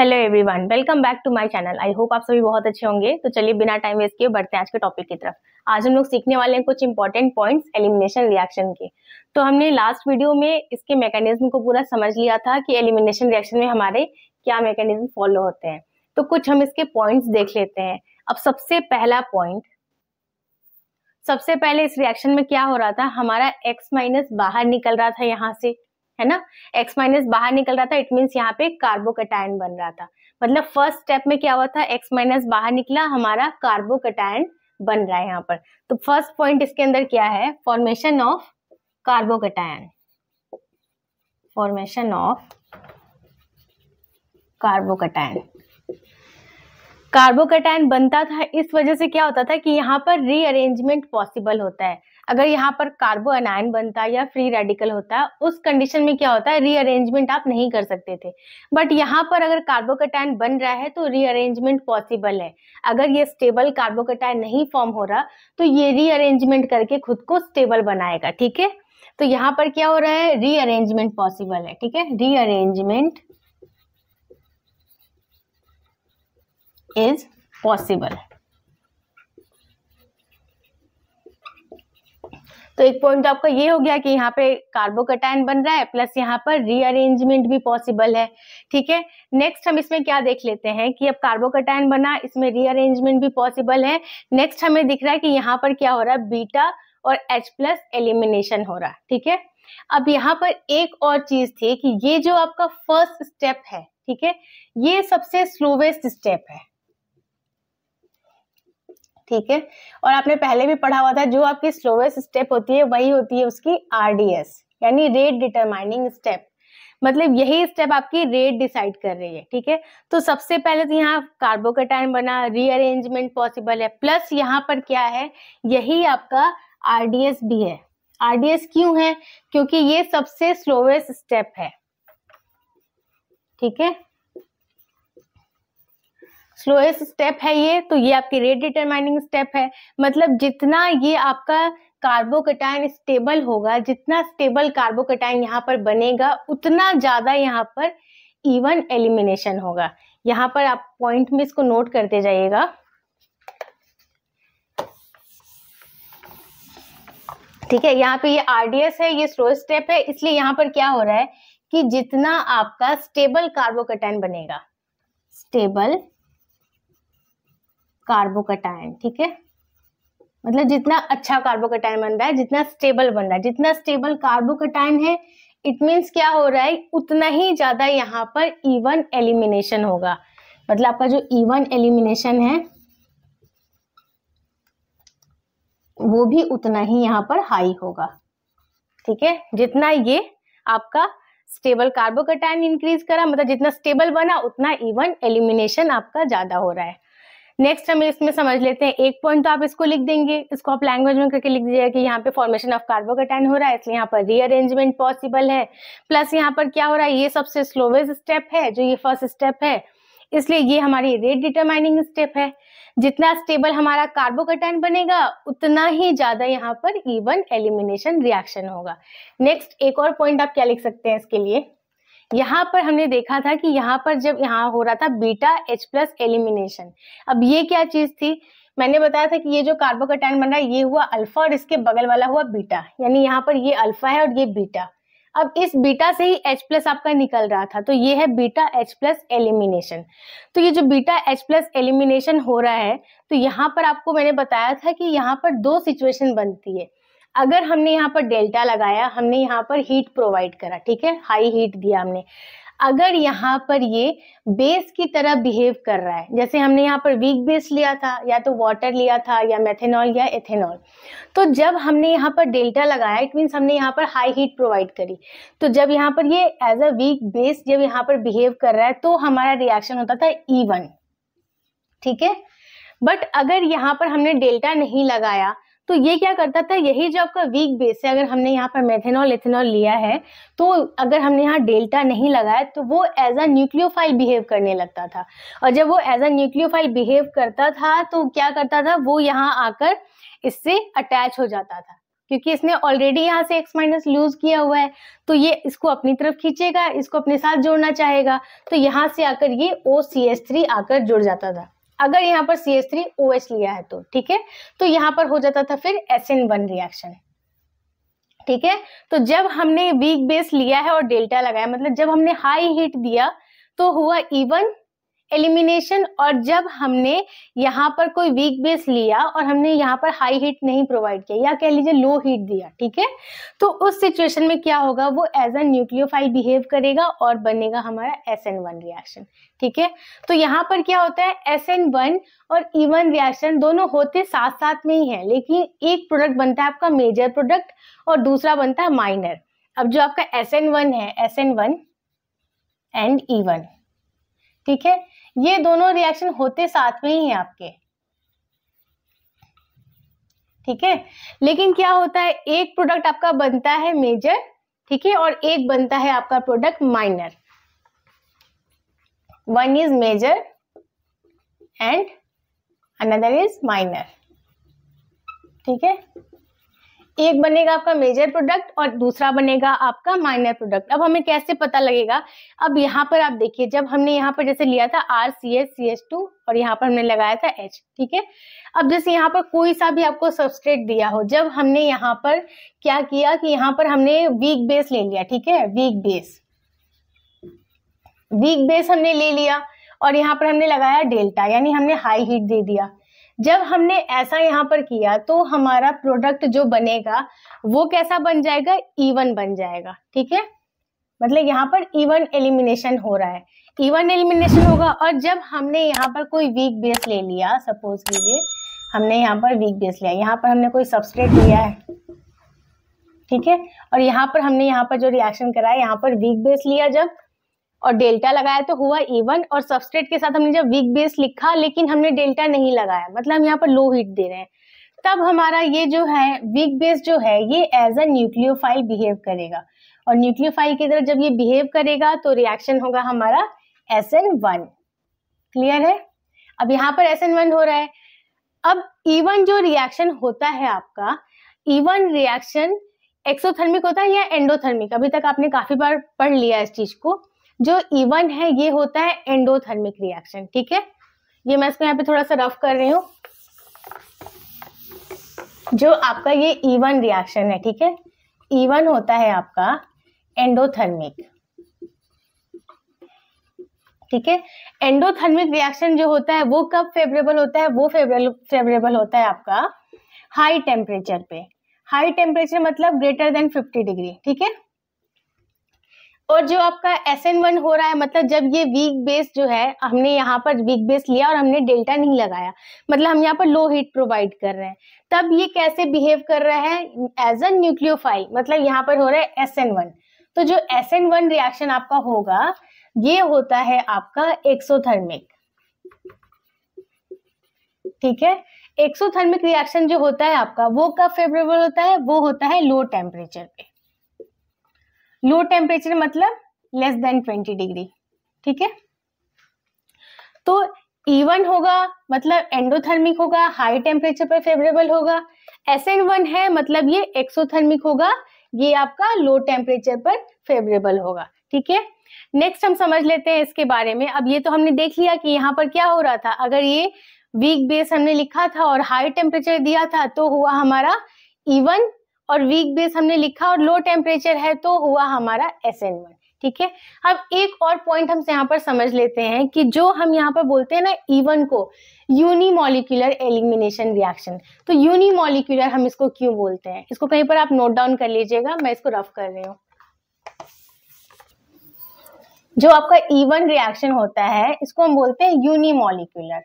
hello everyone welcome back to my channel I hope आप सभी बहुत अच्छे होंगे तो चलिए बिना टाइम वेस्ट किए बढ़ते हैं आज के टॉपिक की तरफ आज हम लोग सीखने वाले हैं कुछ इंपॉर्टेंट पॉइंट्स एलिमिनेशन रिएक्शन के तो हमने लास्ट वीडियो में इसके मैकेनिज्म को पूरा समझ लिया था कि एलिमिनेशन रिएक्शन में हमारे क्या मैकेनिज्म फॉलो होते हैं तो कुछ हम इसके पॉइंट्स देख लेते हैं अब सबसे पहला पॉइंट सबसे पहले इस रिएक्शन में क्या हो रहा था हमारा एक्स माइनस बाहर निकल रहा था यहाँ से है ना एक्स माइनस बाहर निकल रहा था इट मीन्स यहाँ पे कार्बोकटायन बन रहा था मतलब फर्स्ट स्टेप में क्या हुआ था एक्स माइनस बाहर निकला हमारा कार्बोकटायन बन रहा है यहाँ पर तो फर्स्ट पॉइंट इसके अंदर क्या है formation of carbocation formation of carbocation carbocation बनता था इस वजह से क्या होता था कि यहाँ पर रीअरेंजमेंट पॉसिबल होता है अगर यहाँ पर कार्बो अनायन बनता या फ्री रेडिकल होता उस कंडीशन में क्या होता है रीअरेंजमेंट आप नहीं कर सकते थे बट यहाँ पर अगर कार्बोकटाइन बन रहा है तो रीअरेंजमेंट पॉसिबल है अगर ये स्टेबल कार्बोकटाइन नहीं फॉर्म हो रहा तो ये रीअरेंजमेंट करके खुद को स्टेबल बनाएगा ठीक है तो यहाँ पर क्या हो रहा है रीअरेंजमेंट पॉसिबल है ठीक है रीअरेंजमेंट इज पॉसिबल तो एक पॉइंट आपका ये हो गया कि यहाँ पे कार्बोकटाइन बन रहा है प्लस यहाँ पर रीअरेंजमेंट भी पॉसिबल है ठीक है नेक्स्ट हम इसमें क्या देख लेते हैं कि अब कार्बोकटाइन बना इसमें रीअरेंजमेंट भी पॉसिबल है नेक्स्ट हमें दिख रहा है कि यहाँ पर क्या हो रहा है बीटा और एच प्लस एलिमिनेशन हो रहा ठीक है अब यहाँ पर एक और चीज थी कि ये जो आपका फर्स्ट स्टेप है ठीक है ये सबसे स्लोवेस्ट स्टेप है ठीक है और आपने पहले भी पढ़ा हुआ था जो आपकी स्लोवेस्ट स्टेप होती है वही होती है उसकी आरडीएस यानी रेट डिटरमाइनिंग स्टेप मतलब यही स्टेप आपकी रेट डिसाइड कर रही है ठीक है तो सबसे पहले तो यहाँ कार्बोकेटाइन बना रीअरेंजमेंट पॉसिबल है प्लस यहाँ पर क्या है यही आपका आरडीएस भी है आरडीएस क्यों है क्योंकि ये सबसे स्लोवेस्ट स्टेप है ठीक है स्लोएस्ट स्टेप है ये तो ये आपकी रेट डिटरमाइनिंग स्टेप है मतलब जितना ये आपका कार्बोकटाइन स्टेबल होगा जितना स्टेबल कार्बोकटाइन यहाँ पर बनेगा उतना ज़्यादा यहाँ पर इवन एलिमिनेशन होगा यहाँ पर आप पॉइंट में इसको नोट करते जाइएगा ठीक है यहाँ पे ये आरडीएस है ये स्लो स्टेप है इसलिए यहाँ पर क्या हो रहा है कि जितना आपका स्टेबल कार्बोकटाइन बनेगा स्टेबल कार्बोकटायन ठीक है मतलब जितना अच्छा कार्बोकटायन बन रहा है जितना स्टेबल बन रहा है जितना स्टेबल कार्बोकटायन है इट मीन्स क्या हो रहा है उतना ही ज्यादा यहाँ पर इवन e एलिमिनेशन होगा मतलब आपका जो इवन e एलिमिनेशन है वो भी उतना ही यहाँ पर हाई होगा ठीक है जितना ये आपका स्टेबल कार्बोकटाइन इंक्रीज करा मतलब जितना स्टेबल बना उतना इवन e एलिमिनेशन आपका ज्यादा हो रहा है नेक्स्ट हम इसमें समझ लेते हैं एक पॉइंट तो आप इसको लिख देंगे इसको आप लैंग्वेज में करके लिख दीजिएगा कि यहाँ पे फॉर्मेशन ऑफ कार्बोकैटाइन हो रहा है इसलिए यहाँ पर रीअरेंजमेंट पॉसिबल है प्लस यहाँ पर क्या हो रहा है ये सबसे स्लोवेस्ट स्टेप है जो ये फर्स्ट स्टेप है इसलिए ये हमारी रेट डिटरमाइनिंग स्टेप है जितना स्टेबल हमारा कार्बोकैटाइन बनेगा उतना ही ज्यादा यहाँ पर इवन एलिमिनेशन रिएक्शन होगा नेक्स्ट एक और पॉइंट आप क्या लिख सकते हैं इसके लिए यहाँ पर हमने देखा था कि यहाँ पर जब यहाँ हो रहा था बीटा एच प्लस एलिमिनेशन अब ये क्या चीज थी मैंने बताया था कि ये जो कार्बोकटाइन बन रहा है ये हुआ अल्फा और इसके बगल वाला हुआ बीटा यानी यहाँ पर ये अल्फा है और ये बीटा अब इस बीटा से ही H प्लस आपका निकल रहा था तो ये है बीटा H प्लस एलिमिनेशन तो ये जो बीटा H प्लस एलिमिनेशन हो रहा है तो यहाँ पर आपको मैंने बताया था कि यहाँ पर दो सिचुएशन बनती है अगर हमने यहाँ पर डेल्टा लगाया हमने यहाँ पर हीट प्रोवाइड करा ठीक है हाई हीट दिया हमने अगर यहाँ पर ये बेस की तरह बिहेव कर रहा है जैसे हमने यहाँ पर वीक बेस लिया था या तो वाटर लिया था या मेथेनॉल या एथेनॉल तो जब हमने यहाँ पर डेल्टा लगाया इट मीन्स हमने यहाँ पर हाई हीट प्रोवाइड करी तो जब यहाँ पर ये एज अ वीक बेस जब यहाँ पर बिहेव कर रहा है तो हमारा रिएक्शन होता था ई e ठीक है बट अगर यहाँ पर हमने डेल्टा नहीं लगाया तो ये क्या करता था यही जो आपका वीक बेस है अगर हमने यहाँ पर मेथेनॉल इथेनॉल लिया है तो अगर हमने यहाँ डेल्टा नहीं लगाया तो वो एज अ न्यूक्लियोफाइल बिहेव करने लगता था और जब वो एज अ न्यूक्लियोफाइल बिहेव करता था तो क्या करता था वो यहाँ आकर इससे अटैच हो जाता था क्योंकि इसने ऑलरेडी यहाँ से एक्स माइनस लूज किया हुआ है तो ये इसको अपनी तरफ खींचेगा इसको अपने साथ जोड़ना चाहेगा तो यहाँ से आकर ये ओ सी एस थ्री आकर जुड़ जाता था अगर यहाँ पर C S three O H लिया है तो ठीक है तो यहाँ पर हो जाता था फिर एस एन वन रिएक्शन ठीक है तो जब हमने वीक बेस लिया है और डेल्टा लगाया मतलब जब हमने हाई हीट दिया तो हुआ इवन एलिमिनेशन और जब हमने यहाँ पर कोई वीक बेस लिया और हमने यहाँ पर हाई हीट नहीं प्रोवाइड किया या कह लीजिए लो हीट दिया ठीक है तो उस सिचुएशन में क्या होगा वो एज अ न्यूक्लियोफाइल बिहेव करेगा और बनेगा हमारा एस एन वन रिएक्शन ठीक है तो यहाँ पर क्या होता है एस एन वन और इवन e रिएक्शन दोनों होते साथ साथ में ही है लेकिन एक प्रोडक्ट बनता है आपका मेजर प्रोडक्ट और दूसरा बनता है माइनर अब जो आपका एस एन वन है S N one and E one ठीक है ये दोनों रिएक्शन होते साथ में ही है आपके ठीक है लेकिन क्या होता है एक प्रोडक्ट आपका बनता है मेजर ठीक है और एक बनता है आपका product minor one is major and another is minor ठीक है एक बनेगा आपका मेजर प्रोडक्ट और दूसरा बनेगा आपका माइनर प्रोडक्ट अब हमें कैसे पता लगेगा अब यहाँ पर आप देखिए जब हमने यहाँ पर जैसे लिया था R C S C S two और यहाँ पर हमने लगाया था एच ठीक है अब जैसे यहाँ पर कोई सा भी आपको सबस्ट्रेट दिया हो जब हमने यहाँ पर क्या किया कि यहाँ पर हमने वीक बेस ले लिया ठीक है वीक बेस वीक बेस हमने ले लिया और यहाँ पर हमने लगाया डेल्टा यानी हमने हाई हीट दे दिया जब हमने ऐसा यहाँ पर किया तो हमारा प्रोडक्ट जो बनेगा वो कैसा बन जाएगा इवन e बन जाएगा ठीक है मतलब यहाँ पर इवन e एलिमिनेशन हो रहा है इवन e एलिमिनेशन होगा और जब हमने यहाँ पर कोई वीक बेस ले लिया सपोज कीजिए हमने यहाँ पर वीक बेस लिया यहाँ पर हमने कोई सब्सट्रेट लिया है ठीक है और यहाँ पर हमने यहाँ पर जो रिएक्शन करा है यहाँ पर वीक बेस लिया जब और डेल्टा लगाया तो हुआ इवन e और सबस्ट्रेट के साथ हमने जब वीक बेस लिखा लेकिन हमने डेल्टा नहीं लगाया मतलब हम यहाँ पर लो हीट दे रहे हैं तब हमारा ये जो है वीक बेस जो है ये एज अ न्यूक्लियोफाइल बिहेव करेगा और न्यूक्लियोफाइल की तरफ जब ये बिहेव करेगा तो रिएक्शन होगा हमारा एस एन वन क्लियर है अब यहाँ पर एस एन वन हो रहा है अब इवन e जो रिएक्शन होता है आपका इवन रिएक्शन एक्सोथर्मिक होता है या एंडोथर्मिक अभी तक आपने काफी बार पढ़ लिया इस चीज को जो इवन है ये होता है एंडोथर्मिक रिएक्शन ठीक है ये मैं इसको यहाँ पे थोड़ा सा रफ कर रही हूँ जो आपका ये इवन रिएक्शन है ठीक है ईवन होता है आपका एंडोथर्मिक ठीक है एंडोथर्मिक रिएक्शन जो होता है वो कब फेवरेबल होता है वो फेवरेबल होता है आपका हाई टेम्परेचर पे हाई टेम्परेचर मतलब ग्रेटर देन 50 डिग्री ठीक है और जो आपका एस एन वन हो रहा है मतलब जब ये वीक बेस जो है हमने यहाँ पर वीक बेस लिया और हमने डेल्टा नहीं लगाया मतलब हम यहाँ पर लो हीट प्रोवाइड कर रहे हैं तब ये कैसे बिहेव कर रहा है एज अ न्यूक्लियोफाइल मतलब यहाँ पर हो रहा है एस एन वन तो जो एस एन वन रिएक्शन आपका होगा ये होता है आपका एक्सोथर्मिक ठीक है एक्सोथर्मिक रिएक्शन जो होता है आपका वो कब फेवरेबल होता है वो होता है लो टेम्परेचर पे लो टेम्परेचर मतलब लेस देन ट्वेंटी डिग्री ठीक है तो इवन होगा मतलब एंडोथर्मिक होगा हाई टेम्परेचर पर फेवरेबल होगा एस एन वन है मतलब ये एक्सोथर्मिक होगा ये आपका लो टेम्परेचर पर फेवरेबल होगा ठीक है नेक्स्ट हम समझ लेते हैं इसके बारे में अब ये तो हमने देख लिया कि यहाँ पर क्या हो रहा था अगर ये वीक बेस हमने लिखा था और हाई टेम्परेचर दिया था तो हुआ हमारा इवन e और वीक बेस हमने लिखा और लो टेम्परेचर है तो हुआ हमारा एस एन वन ठीक है अब एक और पॉइंट हम यहाँ पर समझ लेते हैं कि जो हम यहाँ पर बोलते हैं ना इवन e को यूनिमोलिकुलर एलिमिनेशन रिएक्शन तो यूनिमोलिकुलर हम इसको क्यों बोलते हैं इसको कहीं पर आप नोट डाउन कर लीजिएगा मैं इसको रफ कर रही हूँ जो आपका इवन e रिएक्शन होता है इसको हम बोलते हैं यूनिमोलिकुलर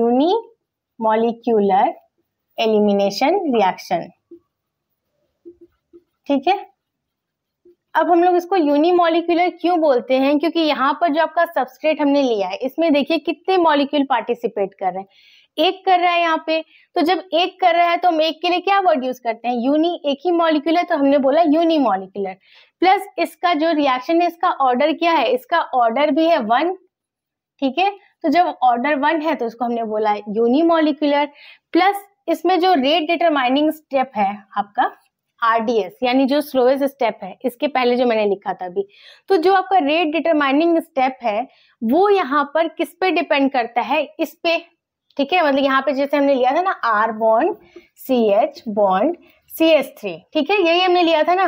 यूनिमोलिकुलर एलिमिनेशन रिएक्शन ठीक है अब हम लोग इसको यूनिमोलिकुलर क्यों बोलते हैं क्योंकि यहाँ पर जो आपका सबस्ट्रेट हमने लिया है इसमें देखिए कितने मॉलिक्यूल पार्टिसिपेट कर रहे हैं एक कर रहा है यहाँ पे तो जब एक कर रहा है तो हम एक के लिए क्या वर्ड यूज करते हैं यूनि एक ही मॉलिक्यूल है तो हमने बोला यूनिमोलिकुलर प्लस इसका जो रिएक्शन है इसका ऑर्डर क्या है इसका ऑर्डर भी है वन ठीक है तो जब ऑर्डर वन है तो इसको हमने बोला यूनिमोलिकुलर प्लस इसमें जो रेट डिटरमाइनिंग स्टेप है आपका आरडीएस यानी जो स्लोएस्ट स्टेप है इसके पहले जो मैंने लिखा था अभी तो जो आपका रेट डिटरमाइनिंग स्टेप है वो यहाँ पर किस पे डिपेंड करता है इस पे ठीक है मतलब यहाँ पे जैसे हमने लिया था ना R bond C H bond C S three ठीक है यही हमने लिया था ना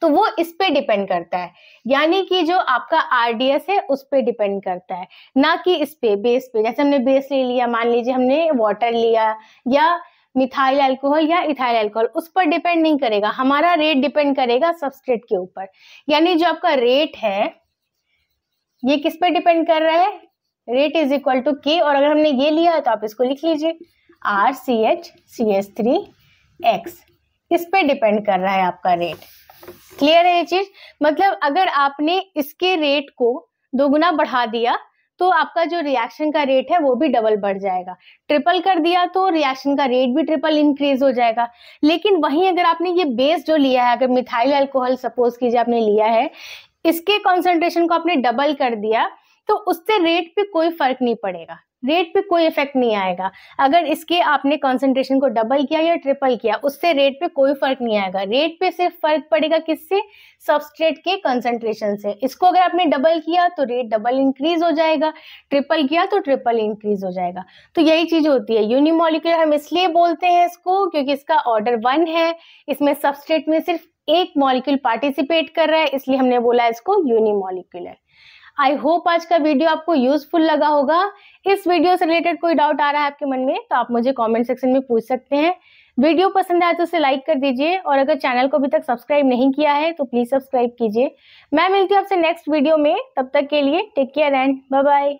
तो वो इस पे डिपेंड करता है यानी कि जो आपका आरडीएस है उस पे डिपेंड करता है ना कि इस पे बेस पे जैसे हमने बेस ले लिया मान लीजिए हमने वाटर लिया या मिथाइल अल्कोहल या इथाइल अल्कोहल उस पर डिपेंड नहीं करेगा हमारा रेट डिपेंड करेगा सबस्ट्रेट के ऊपर यानी जो आपका रेट है ये किस पर डिपेंड कर रहा है रेट इज इक्वल टू के और अगर हमने ये लिया है तो आप इसको लिख लीजिए R C H C S three X इस पर डिपेंड कर रहा है आपका रेट क्लियर है ये चीज मतलब अगर आपने इसके रेट को दोगुना बढ़ा दिया तो आपका जो रिएक्शन का रेट है वो भी डबल बढ़ जाएगा ट्रिपल कर दिया तो रिएक्शन का रेट भी ट्रिपल इंक्रीज हो जाएगा लेकिन वहीं अगर आपने ये बेस जो लिया है अगर मिथाइल अल्कोहल सपोज कीजिए आपने लिया है इसके कॉन्सेंट्रेशन को आपने डबल कर दिया तो उससे रेट पे कोई फर्क नहीं पड़ेगा रेट पे कोई इफेक्ट नहीं आएगा अगर इसके आपने कॉन्सेंट्रेशन को डबल किया या ट्रिपल किया उससे रेट पे कोई फर्क नहीं आएगा रेट पे सिर्फ फर्क पड़ेगा किससे सबस्ट्रेट के कॉन्सेंट्रेशन से इसको अगर आपने डबल किया तो रेट डबल इंक्रीज हो जाएगा ट्रिपल किया तो ट्रिपल इंक्रीज हो जाएगा तो यही चीज होती है यूनिमोलिकुलर हम इसलिए बोलते हैं इसको क्योंकि इसका ऑर्डर वन है इसमें सबस्ट्रेट में सिर्फ एक मॉलिक्यूल पार्टिसिपेट कर रहा है इसलिए हमने बोला इसको यूनिमोलिकुलर आई होप आज का वीडियो आपको यूजफुल लगा होगा इस वीडियो से रिलेटेड कोई डाउट आ रहा है आपके मन में तो आप मुझे कमेंट सेक्शन में पूछ सकते हैं वीडियो पसंद आए तो उसे लाइक कर दीजिए और अगर चैनल को अभी तक सब्सक्राइब नहीं किया है तो प्लीज़ सब्सक्राइब कीजिए मैं मिलती हूँ आपसे नेक्स्ट वीडियो में तब तक के लिए take care and bye bye